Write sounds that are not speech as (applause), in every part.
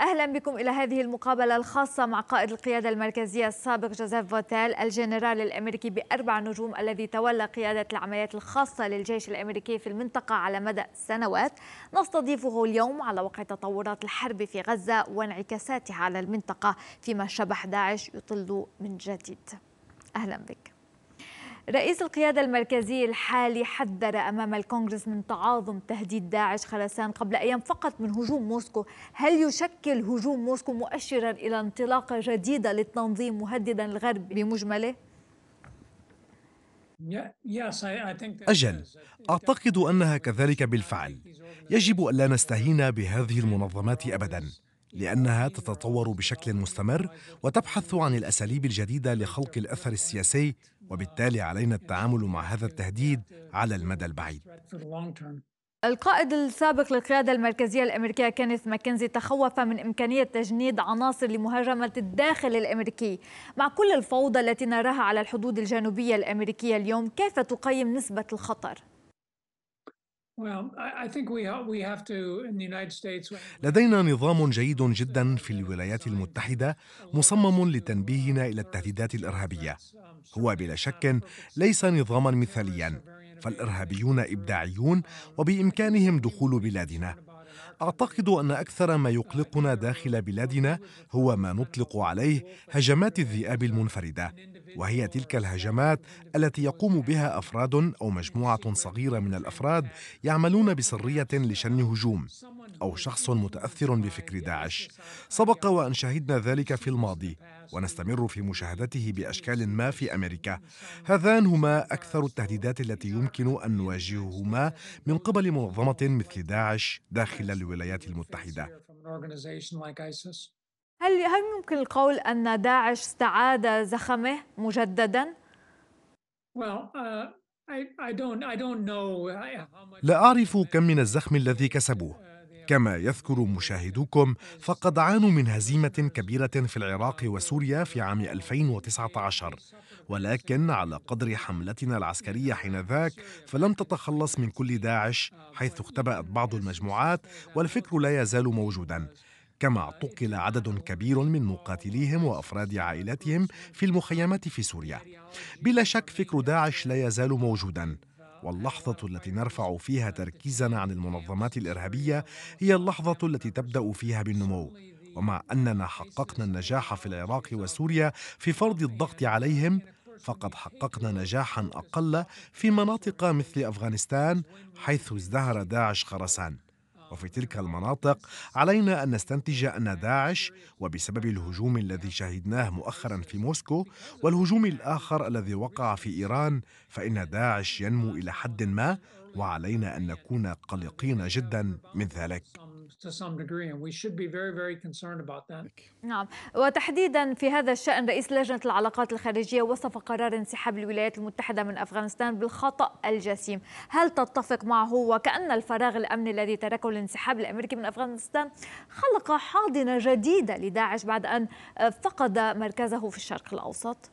أهلا بكم إلى هذه المقابلة الخاصة مع قائد القيادة المركزية السابق جوزيف فوتيل الجنرال الأمريكي بأربع نجوم الذي تولى قيادة العمليات الخاصة للجيش الأمريكي في المنطقة على مدى سنوات نستضيفه اليوم على وقع تطورات الحرب في غزة وانعكاساتها على المنطقة فيما شبح داعش يطل من جديد أهلا بك رئيس القيادة المركزية الحالي حذر أمام الكونغرس من تعاظم تهديد داعش خرسان قبل أيام فقط من هجوم موسكو هل يشكل هجوم موسكو مؤشرا إلى انطلاقة جديدة للتنظيم مهددا الغرب بمجمله؟ أجل أعتقد أنها كذلك بالفعل يجب ألا نستهين بهذه المنظمات أبداً لأنها تتطور بشكل مستمر وتبحث عن الأساليب الجديدة لخلق الأثر السياسي وبالتالي علينا التعامل مع هذا التهديد على المدى البعيد القائد السابق للقيادة المركزية الأمريكية كينيث ماكنزي تخوف من إمكانية تجنيد عناصر لمهاجمة الداخل الأمريكي مع كل الفوضى التي نراها على الحدود الجنوبية الأمريكية اليوم كيف تقيم نسبة الخطر؟ لدينا نظام جيد جدا في الولايات المتحدة مصمم لتنبيهنا إلى التهديدات الإرهابية. هو بلا شك ليس نظاما مثاليا، فالإرهابيون إبداعيون وبإمكانهم دخول بلادنا. أعتقد أن أكثر ما يقلقنا داخل بلادنا هو ما نطلق عليه هجمات الذئاب المنفردة وهي تلك الهجمات التي يقوم بها أفراد أو مجموعة صغيرة من الأفراد يعملون بسرية لشن هجوم أو شخص متأثر بفكر داعش سبق وأن شهدنا ذلك في الماضي ونستمر في مشاهدته بأشكال ما في أمريكا هذان هما أكثر التهديدات التي يمكن أن نواجههما من قبل منظمة مثل داعش داخل الولايات المتحدة هل هل يمكن القول أن داعش استعاد زخمه مجددا؟ uh, لا أعرف كم من الزخم الذي كسبوه كما يذكر مشاهدوكم فقد عانوا من هزيمة كبيرة في العراق وسوريا في عام 2019 ولكن على قدر حملتنا العسكرية حينذاك فلم تتخلص من كل داعش حيث اختبأت بعض المجموعات والفكر لا يزال موجوداً كما اعتقل عدد كبير من مقاتليهم وافراد عائلاتهم في المخيمات في سوريا. بلا شك فكر داعش لا يزال موجودا، واللحظة التي نرفع فيها تركيزنا عن المنظمات الإرهابية هي اللحظة التي تبدأ فيها بالنمو ومع أننا حققنا النجاح في العراق وسوريا في فرض الضغط عليهم فقد حققنا نجاحا أقل في مناطق مثل أفغانستان حيث ازدهر داعش خرسان وفي تلك المناطق علينا أن نستنتج أن داعش وبسبب الهجوم الذي شهدناه مؤخرا في موسكو والهجوم الآخر الذي وقع في إيران فإن داعش ينمو إلى حد ما وعلينا أن نكون قلقين جدا من ذلك to some degree, and we should be very, very concerned about that. نعم، وتحديدا في هذا الشأن رئيس لجنة العلاقات الخارجية وصف قرار انسحاب الولايات المتحدة من أفغانستان بالخطأ الجسيم، هل تتفق معه وكأن الفراغ الأمني الذي تركه الانسحاب الأمريكي من أفغانستان خلق حاضنة جديدة لداعش بعد أن فقد مركزه في الشرق الأوسط؟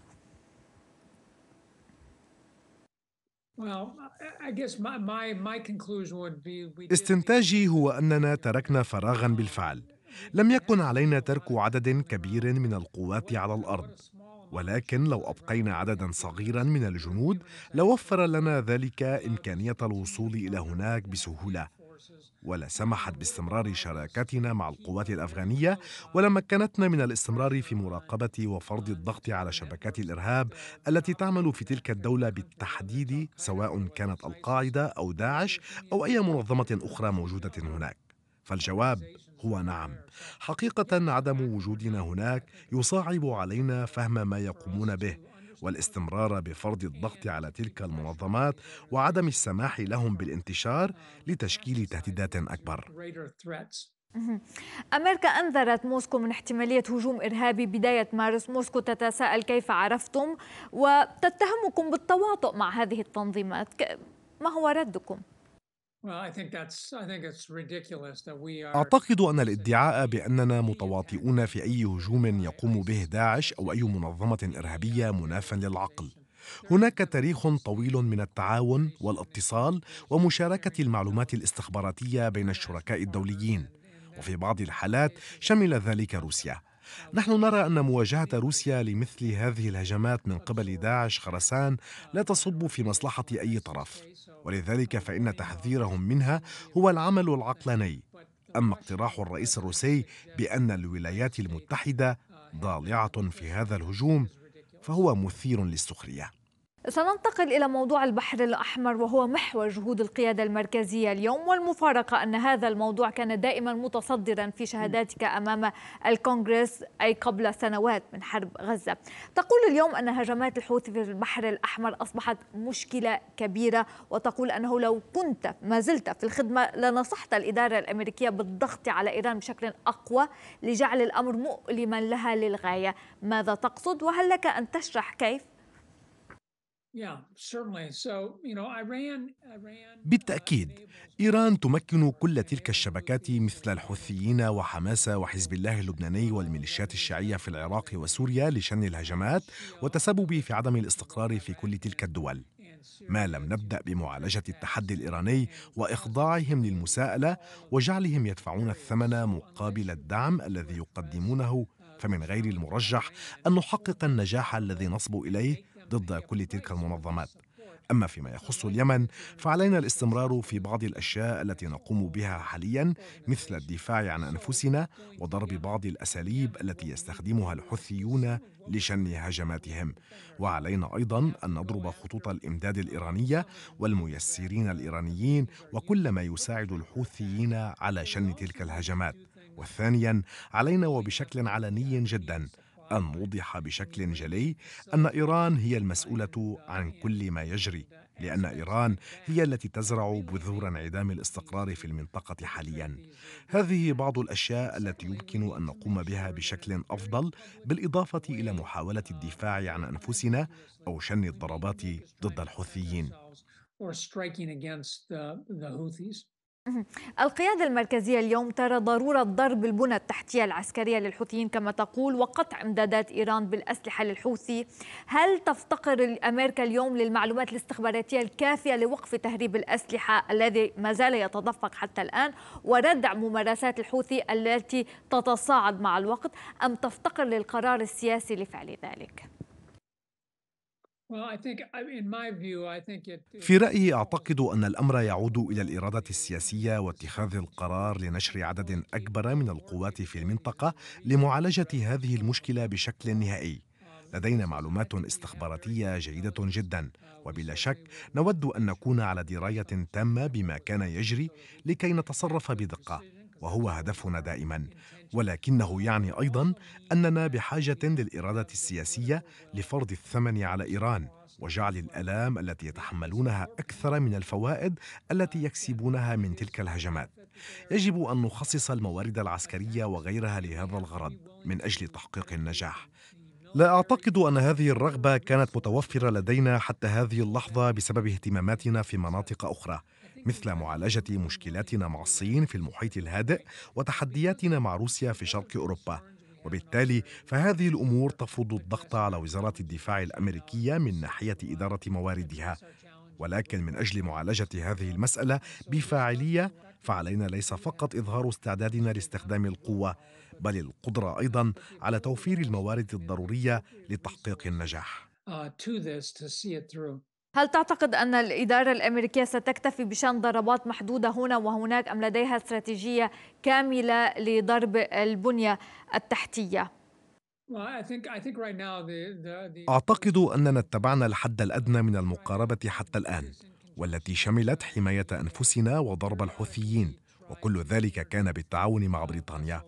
استنتاجي هو أننا تركنا فراغا بالفعل لم يكن علينا ترك عدد كبير من القوات على الأرض ولكن لو أبقينا عددا صغيرا من الجنود لوفر لنا ذلك إمكانية الوصول إلى هناك بسهولة ولا سمحت باستمرار شراكتنا مع القوات الأفغانية ولا مكنتنا من الاستمرار في مراقبة وفرض الضغط على شبكات الإرهاب التي تعمل في تلك الدولة بالتحديد سواء كانت القاعدة أو داعش أو أي منظمة أخرى موجودة هناك فالجواب هو نعم حقيقة عدم وجودنا هناك يصعب علينا فهم ما يقومون به والاستمرار بفرض الضغط على تلك المنظمات وعدم السماح لهم بالانتشار لتشكيل تهديدات أكبر (laughs) أمريكا أنذرت موسكو من احتمالية هجوم إرهابي بداية مارس موسكو تتساءل كيف عرفتم وتتهمكم بالتواطؤ مع هذه التنظيمات ما هو ردكم؟ أعتقد أن الادعاء بأننا متواطئون في أي هجوم يقوم به داعش أو أي منظمة إرهابية منافا للعقل. هناك تاريخ طويل من التعاون والاتصال ومشاركة المعلومات الاستخباراتية بين الشركاء الدوليين، وفي بعض الحالات شمل ذلك روسيا. نحن نرى أن مواجهة روسيا لمثل هذه الهجمات من قبل داعش خرسان لا تصب في مصلحة أي طرف ولذلك فإن تحذيرهم منها هو العمل العقلاني أما اقتراح الرئيس الروسي بأن الولايات المتحدة ضالعة في هذا الهجوم فهو مثير للسخرية سننتقل إلى موضوع البحر الأحمر وهو محور جهود القيادة المركزية اليوم والمفارقة أن هذا الموضوع كان دائما متصدرا في شهاداتك أمام الكونغرس أي قبل سنوات من حرب غزة تقول اليوم أن هجمات الحوثي في البحر الأحمر أصبحت مشكلة كبيرة وتقول أنه لو كنت ما زلت في الخدمة لنصحت الإدارة الأمريكية بالضغط على إيران بشكل أقوى لجعل الأمر مؤلما لها للغاية ماذا تقصد وهل لك أن تشرح كيف Uh, بالتأكيد إيران تمكن كل تلك الشبكات مثل الحوثيين وحماس وحزب الله اللبناني والميليشيات الشيعية في العراق وسوريا لشن الهجمات والتسبب في عدم الاستقرار في كل تلك الدول ما لم نبدأ بمعالجة التحدي الإيراني وإخضاعهم للمساءلة وجعلهم يدفعون الثمن مقابل الدعم الذي يقدمونه فمن غير المرجح أن نحقق النجاح الذي نصب إليه ضد كل تلك المنظمات أما فيما يخص اليمن فعلينا الاستمرار في بعض الأشياء التي نقوم بها حاليا مثل الدفاع عن أنفسنا وضرب بعض الأساليب التي يستخدمها الحوثيون لشن هجماتهم وعلينا أيضا أن نضرب خطوط الإمداد الإيرانية والميسرين الإيرانيين وكل ما يساعد الحوثيين على شن تلك الهجمات وثانيا علينا وبشكل علني جدا أن نوضح بشكل جلي أن إيران هي المسؤولة عن كل ما يجري لأن إيران هي التي تزرع بذور انعدام الاستقرار في المنطقة حاليا هذه بعض الأشياء التي يمكن أن نقوم بها بشكل أفضل بالإضافة إلى محاولة الدفاع عن أنفسنا أو شن الضربات ضد الحوثيين القيادة المركزية اليوم ترى ضرورة ضرب البنى التحتية العسكرية للحوثيين كما تقول وقطع إمدادات إيران بالأسلحة للحوثي هل تفتقر أمريكا اليوم للمعلومات الاستخباراتية الكافية لوقف تهريب الأسلحة الذي ما زال يتدفق حتى الآن وردع ممارسات الحوثي التي تتصاعد مع الوقت أم تفتقر للقرار السياسي لفعل ذلك؟ في رايي اعتقد ان الامر يعود الى الاراده السياسيه واتخاذ القرار لنشر عدد اكبر من القوات في المنطقه لمعالجه هذه المشكله بشكل نهائي لدينا معلومات استخباراتيه جيده جدا وبلا شك نود ان نكون على درايه تامه بما كان يجري لكي نتصرف بدقه وهو هدفنا دائما ولكنه يعني ايضا اننا بحاجه للاراده السياسيه لفرض الثمن على ايران وجعل الالام التي يتحملونها اكثر من الفوائد التي يكسبونها من تلك الهجمات يجب ان نخصص الموارد العسكريه وغيرها لهذا الغرض من اجل تحقيق النجاح لا أعتقد أن هذه الرغبة كانت متوفرة لدينا حتى هذه اللحظة بسبب اهتماماتنا في مناطق أخرى مثل معالجة مشكلاتنا مع الصين في المحيط الهادئ وتحدياتنا مع روسيا في شرق أوروبا وبالتالي فهذه الأمور تفرض الضغط على وزارة الدفاع الأمريكية من ناحية إدارة مواردها ولكن من أجل معالجة هذه المسألة بفاعلية فعلينا ليس فقط إظهار استعدادنا لاستخدام القوة بل القدرة أيضا على توفير الموارد الضرورية لتحقيق النجاح uh, هل تعتقد أن الإدارة الأمريكية ستكتفي بشان ضربات محدودة هنا وهناك أم لديها استراتيجية كاملة لضرب البنية التحتية؟ أعتقد أننا اتبعنا الحد الأدنى من المقاربة حتى الآن والتي شملت حماية أنفسنا وضرب الحوثيين وكل ذلك كان بالتعاون مع بريطانيا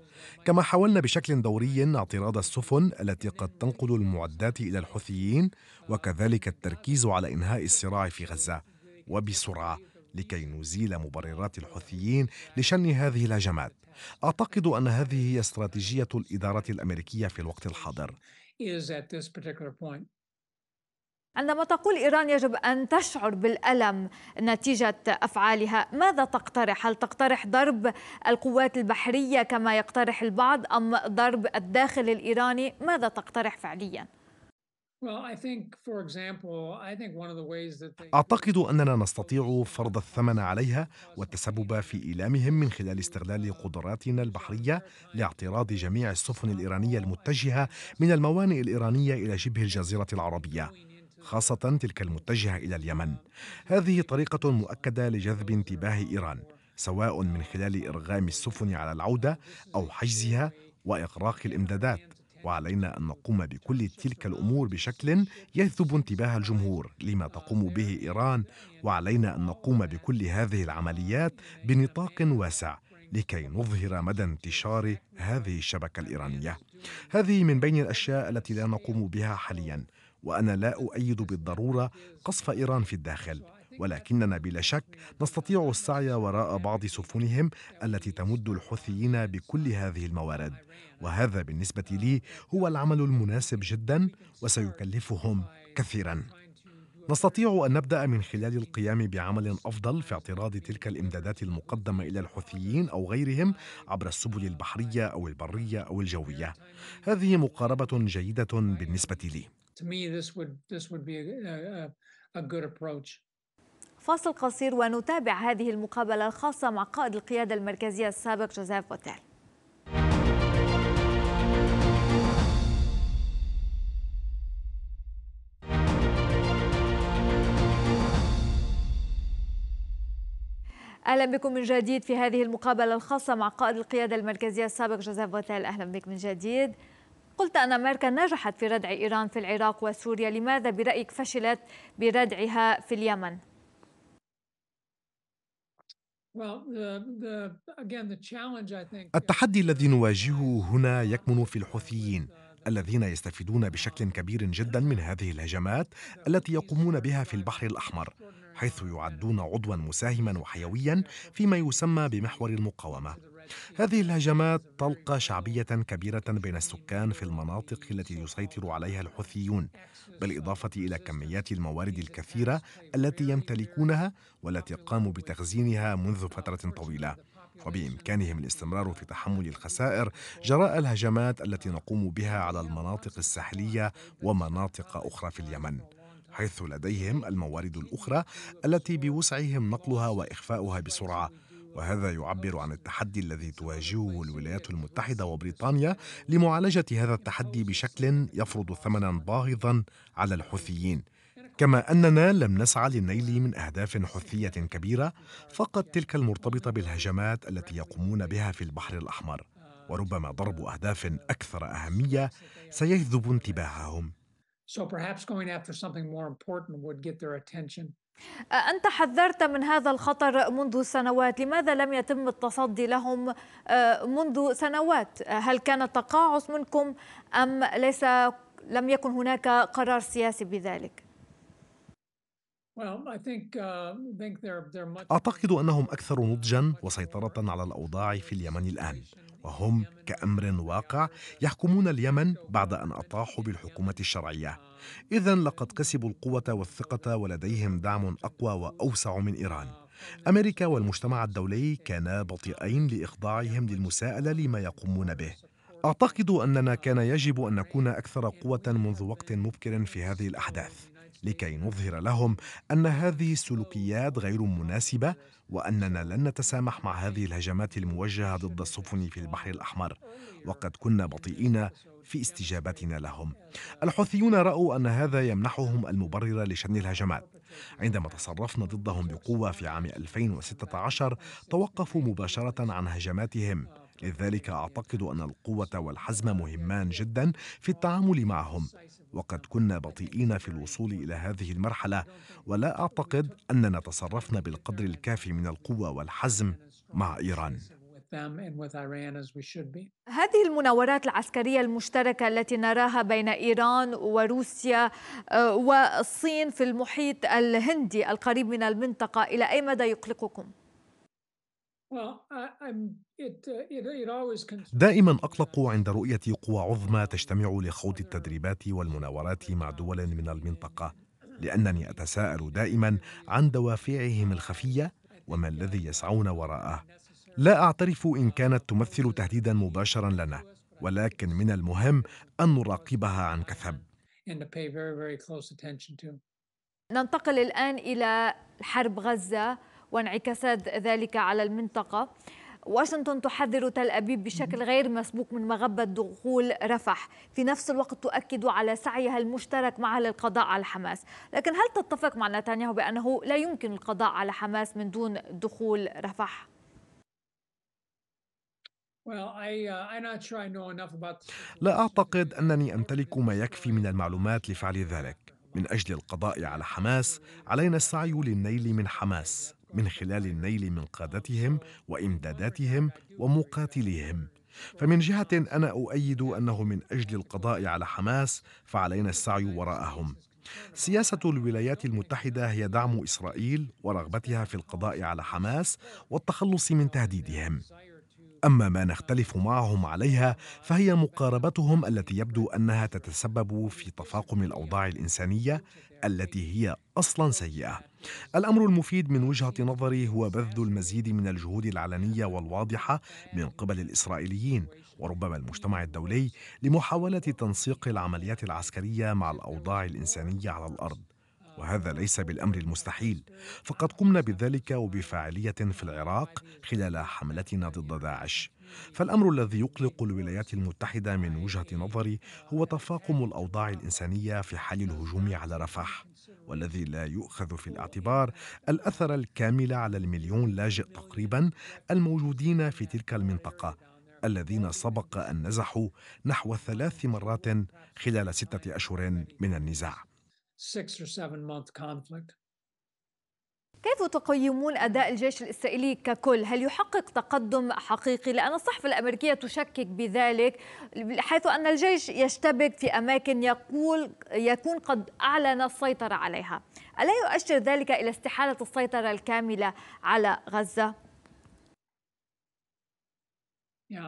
كما حاولنا بشكل دوري اعتراض السفن التي قد تنقل المعدات إلى الحوثيين وكذلك التركيز على إنهاء الصراع في غزة وبسرعة لكي نزيل مبررات الحوثيين لشن هذه الهجمات أعتقد أن هذه هي استراتيجية الإدارة الأمريكية في الوقت الحاضر عندما تقول إيران يجب أن تشعر بالألم نتيجة أفعالها ماذا تقترح؟ هل تقترح ضرب القوات البحرية كما يقترح البعض أم ضرب الداخل الإيراني؟ ماذا تقترح فعلياً؟ أعتقد أننا نستطيع فرض الثمن عليها والتسبب في إيلامهم من خلال استغلال قدراتنا البحرية لاعتراض جميع السفن الإيرانية المتجهة من الموانئ الإيرانية إلى شبه الجزيرة العربية. خاصة تلك المتجهة إلى اليمن هذه طريقة مؤكدة لجذب انتباه إيران سواء من خلال إرغام السفن على العودة أو حجزها وإغراق الإمدادات وعلينا أن نقوم بكل تلك الأمور بشكل يجذب انتباه الجمهور لما تقوم به إيران وعلينا أن نقوم بكل هذه العمليات بنطاق واسع لكي نظهر مدى انتشار هذه الشبكة الإيرانية هذه من بين الأشياء التي لا نقوم بها حاليا وأنا لا أؤيد بالضرورة قصف إيران في الداخل ولكننا بلا شك نستطيع السعي وراء بعض سفنهم التي تمد الحوثيين بكل هذه الموارد وهذا بالنسبة لي هو العمل المناسب جدا وسيكلفهم كثيرا نستطيع أن نبدأ من خلال القيام بعمل أفضل في اعتراض تلك الإمدادات المقدمة إلى الحوثيين أو غيرهم عبر السبل البحرية أو البرية أو الجوية. هذه مقاربة جيدة بالنسبة لي. to me this would this would be a, a, a good approach. فاصل قصير ونتابع هذه المقابلة الخاصة مع قائد القيادة المركزية السابق جوزيف بوتيل. اهلا بكم من جديد في هذه المقابله الخاصه مع قائد القياده المركزيه السابق جوزيف بوتيل اهلا بك من جديد قلت أن أمريكا نجحت في ردع إيران في العراق وسوريا لماذا برأيك فشلت بردعها في اليمن؟ التحدي الذي نواجهه هنا يكمن في الحوثيين الذين يستفيدون بشكل كبير جدا من هذه الهجمات التي يقومون بها في البحر الأحمر حيث يعدون عضوا مساهما وحيويا فيما يسمى بمحور المقاومة هذه الهجمات تلقى شعبية كبيرة بين السكان في المناطق التي يسيطر عليها الحوثيون بالإضافة إلى كميات الموارد الكثيرة التي يمتلكونها والتي قاموا بتخزينها منذ فترة طويلة وبإمكانهم الاستمرار في تحمل الخسائر جراء الهجمات التي نقوم بها على المناطق الساحلية ومناطق أخرى في اليمن حيث لديهم الموارد الأخرى التي بوسعهم نقلها وإخفاؤها بسرعة وهذا يعبر عن التحدي الذي تواجهه الولايات المتحدة وبريطانيا لمعالجة هذا التحدي بشكل يفرض ثمنا باهظا على الحوثيين كما أننا لم نسعى للنيل من أهداف حثية كبيرة فقط تلك المرتبطة بالهجمات التي يقومون بها في البحر الأحمر وربما ضرب أهداف أكثر أهمية سيجذب انتباههم So perhaps going after something more important would get their attention. أنت حذرت من هذا الخطر منذ سنوات، لماذا لم يتم التصدي لهم منذ سنوات؟ هل كان تقاعس منكم أم ليس لم يكن هناك قرار سياسي بذلك؟ uh, أعتقد أنهم أكثر نضجا وسيطرة على الأوضاع في اليمن الآن وهم كأمر واقع يحكمون اليمن بعد أن أطاحوا بالحكومة الشرعية إذا لقد كسبوا القوة والثقة ولديهم دعم أقوى وأوسع من إيران أمريكا والمجتمع الدولي كانا بطيئين لإخضاعهم للمساءلة لما يقومون به أعتقد أننا كان يجب أن نكون أكثر قوة منذ وقت مبكر في هذه الأحداث لكي نظهر لهم أن هذه السلوكيات غير مناسبة وأننا لن نتسامح مع هذه الهجمات الموجهة ضد السفن في البحر الأحمر وقد كنا بطيئين في استجابتنا لهم الحوثيون رأوا أن هذا يمنحهم المبرر لشن الهجمات عندما تصرفنا ضدهم بقوة في عام 2016 توقفوا مباشرة عن هجماتهم لذلك أعتقد أن القوة والحزم مهمان جدا في التعامل معهم وقد كنا بطيئين في الوصول إلى هذه المرحلة ولا أعتقد أننا تصرفنا بالقدر الكافي من القوة والحزم مع إيران هذه المناورات العسكرية المشتركة التي نراها بين إيران وروسيا آه، والصين في المحيط الهندي القريب من المنطقة إلى أي مدى يقلقكم؟ Uh, دائما اقلق عند رؤيه قوى عظمى تجتمع لخوض التدريبات والمناورات مع دول من المنطقه لانني اتساءل دائما عن دوافعهم الخفيه وما الذي يسعون وراءه لا اعترف ان كانت تمثل تهديدا مباشرا لنا ولكن من المهم ان نراقبها عن كثب ننتقل الان الى حرب غزه وانعكاسات ذلك على المنطقة واشنطن تحذر تل أبيب بشكل غير مسبوق من مغبة دخول رفح في نفس الوقت تؤكد على سعيها المشترك معها للقضاء على حماس لكن هل تتفق مع نتنياهو بأنه لا يمكن القضاء على حماس من دون دخول رفح؟ uh, لا أعتقد أنني أمتلك ما يكفي من المعلومات لفعل ذلك من أجل القضاء على حماس علينا السعي للنيل من حماس من خلال النيل من قادتهم وامداداتهم ومقاتليهم فمن جهه انا اؤيد انه من اجل القضاء على حماس فعلينا السعي وراءهم سياسة الولايات المتحدة هي دعم إسرائيل ورغبتها في القضاء على حماس والتخلص من تهديدهم. أما ما نختلف معهم عليها فهي مقاربتهم التي يبدو أنها تتسبب في تفاقم الأوضاع الإنسانية التي هي أصلا سيئة. الأمر المفيد من وجهة نظري هو بذل المزيد من الجهود العلنية والواضحة من قبل الإسرائيليين وربما المجتمع الدولي لمحاولة تنسيق العمليات العسكرية مع الأوضاع الإنسانية على الأرض. وهذا ليس بالأمر المستحيل فقد قمنا بذلك وبفاعلية في العراق خلال حملتنا ضد داعش فالأمر الذي يقلق الولايات المتحدة من وجهة نظري هو تفاقم الأوضاع الإنسانية في حال الهجوم على رفح والذي لا يؤخذ في الاعتبار الأثر الكامل على المليون لاجئ تقريبا الموجودين في تلك المنطقة الذين سبق أن نزحوا نحو ثلاث مرات خلال ستة أشهر من النزاع six or seven month conflict. كيف تقيمون اداء الجيش الاسرائيلي ككل؟ هل يحقق تقدم حقيقي؟ لان الصحف الامريكيه تشكك بذلك حيث ان الجيش يشتبك في اماكن يقول يكون قد اعلن السيطره عليها. الا يؤشر ذلك الى استحاله السيطره الكامله على غزه؟ Uh,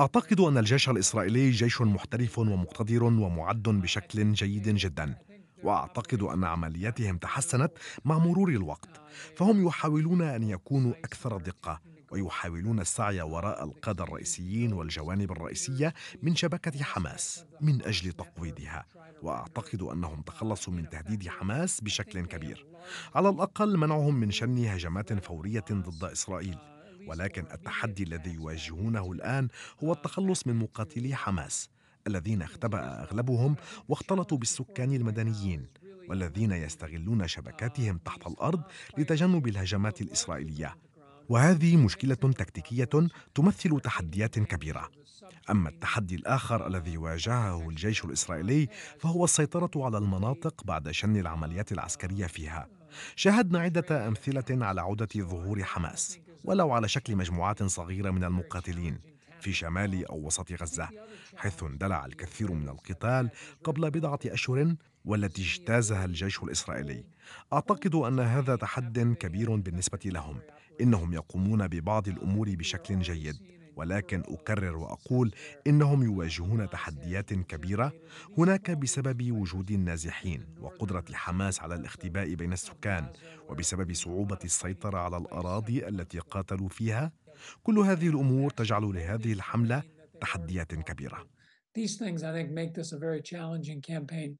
أعتقد أن الجيش الإسرائيلي جيش محترف ومقتدر ومعد بشكل جيد جدا وأعتقد أن عملياتهم تحسنت مع مرور الوقت uh, فهم يحاولون أن يكونوا أكثر دقة ويحاولون السعي وراء القادة الرئيسيين والجوانب الرئيسية من شبكة حماس من أجل تقويضها وأعتقد أنهم تخلصوا من تهديد حماس بشكل كبير على الأقل منعهم من شن هجمات فورية ضد إسرائيل ولكن التحدي الذي يواجهونه الآن هو التخلص من مقاتلي حماس الذين اختبأ أغلبهم واختلطوا بالسكان المدنيين والذين يستغلون شبكاتهم تحت الأرض لتجنب الهجمات الإسرائيلية وهذه مشكلة تكتيكية تمثل تحديات كبيرة أما التحدي الآخر الذي واجهه الجيش الإسرائيلي فهو السيطرة على المناطق بعد شن العمليات العسكرية فيها شاهدنا عدة أمثلة على عودة ظهور حماس ولو على شكل مجموعات صغيرة من المقاتلين في شمال أو وسط غزة حيث اندلع الكثير من القتال قبل بضعة أشهر والتي اجتازها الجيش الإسرائيلي أعتقد أن هذا تحد كبير بالنسبة لهم إنهم يقومون ببعض الأمور بشكل جيد ولكن أكرر وأقول إنهم يواجهون تحديات كبيرة هناك بسبب وجود النازحين وقدرة حماس على الاختباء بين السكان وبسبب صعوبة السيطرة على الأراضي التي قاتلوا فيها كل هذه الأمور تجعل لهذه الحملة تحديات كبيرة These things, I think, make this a very challenging campaign.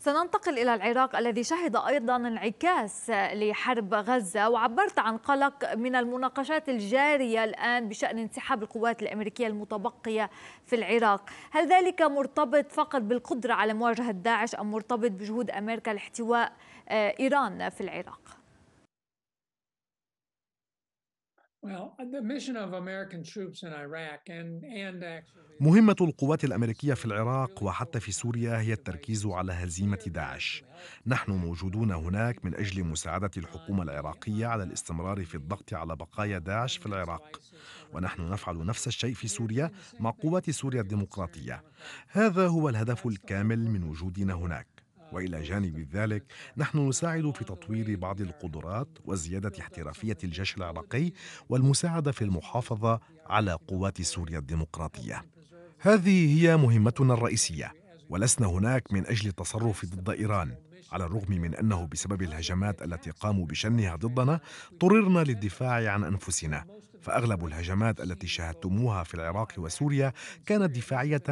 سننتقل إلى العراق الذي شهد أيضا انعكاس لحرب غزة وعبرت عن قلق من المناقشات الجارية الآن بشأن انسحاب القوات الأمريكية المتبقية في العراق هل ذلك مرتبط فقط بالقدرة على مواجهة داعش أم مرتبط بجهود أمريكا لاحتواء آه، إيران في العراق؟ مهمة القوات الأمريكية في العراق وحتى في سوريا هي التركيز على هزيمة داعش. نحن موجودون هناك من أجل مساعدة الحكومة العراقية على الاستمرار في الضغط على بقايا داعش في العراق. ونحن نفعل نفس الشيء في سوريا مع قوات سوريا الديمقراطية. هذا هو الهدف الكامل من وجودنا هناك. والى جانب ذلك نحن نساعد في تطوير بعض القدرات وزياده احترافيه الجيش العراقي والمساعده في المحافظه على قوات سوريا الديمقراطيه هذه هي مهمتنا الرئيسيه ولسنا هناك من اجل التصرف ضد ايران على الرغم من انه بسبب الهجمات التي قاموا بشنها ضدنا اضطررنا للدفاع عن انفسنا فاغلب الهجمات التي شاهدتموها في العراق وسوريا كانت دفاعيه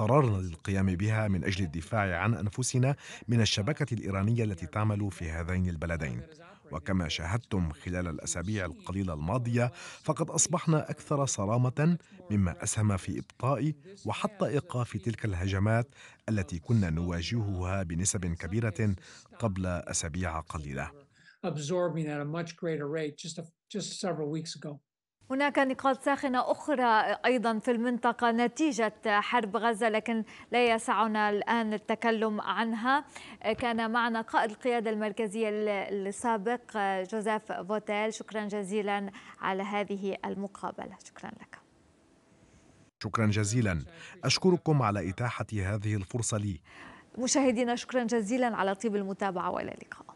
اضطررنا للقيام بها من أجل الدفاع عن أنفسنا من الشبكة الإيرانية التي تعمل في هذين البلدين وكما شاهدتم خلال الأسابيع القليلة الماضية فقد أصبحنا أكثر صرامة مما أسهم في إبطاء وحتى إيقاف تلك الهجمات التي كنا نواجهها بنسب كبيرة قبل أسابيع قليلة. absorbing at a much greater rate just a, just several weeks ago. هناك نقاط ساخنة أخرى أيضا في المنطقة نتيجة حرب غزة لكن لا يسعنا الآن التكلم عنها كان معنا قائد القيادة المركزية السابق جوزيف فوتيل شكرا جزيلا على هذه المقابلة شكرا لك شكرا جزيلا أشكركم على إتاحة هذه الفرصة لي مشاهدينا شكرا جزيلا على طيب المتابعة وإلى اللقاء